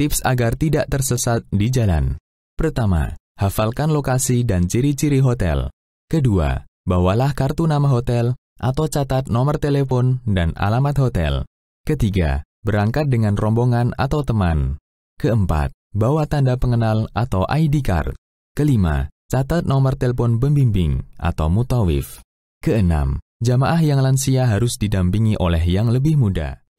Tips agar tidak tersesat di jalan. Pertama, hafalkan lokasi dan ciri-ciri hotel. Kedua, bawalah kartu nama hotel atau catat nomor telepon dan alamat hotel. Ketiga, berangkat dengan rombongan atau teman. Keempat, bawa tanda pengenal atau ID card. Kelima, catat nomor telepon pembimbing atau mutawif. Keenam, jamaah yang lansia harus didampingi oleh yang lebih muda.